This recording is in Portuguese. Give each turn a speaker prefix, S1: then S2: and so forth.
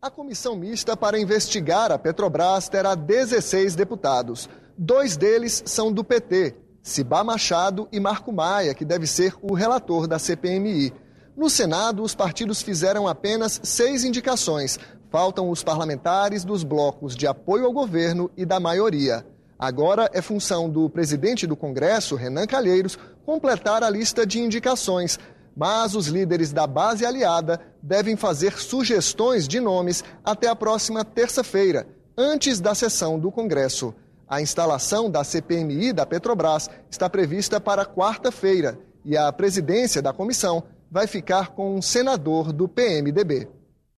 S1: A comissão mista para investigar a Petrobras terá 16 deputados. Dois deles são do PT, Cibá Machado e Marco Maia, que deve ser o relator da CPMI. No Senado, os partidos fizeram apenas seis indicações. Faltam os parlamentares dos blocos de apoio ao governo e da maioria. Agora é função do presidente do Congresso, Renan Calheiros, completar a lista de indicações mas os líderes da base aliada devem fazer sugestões de nomes até a próxima terça-feira, antes da sessão do Congresso. A instalação da CPMI da Petrobras está prevista para quarta-feira e a presidência da comissão vai ficar com um senador do PMDB.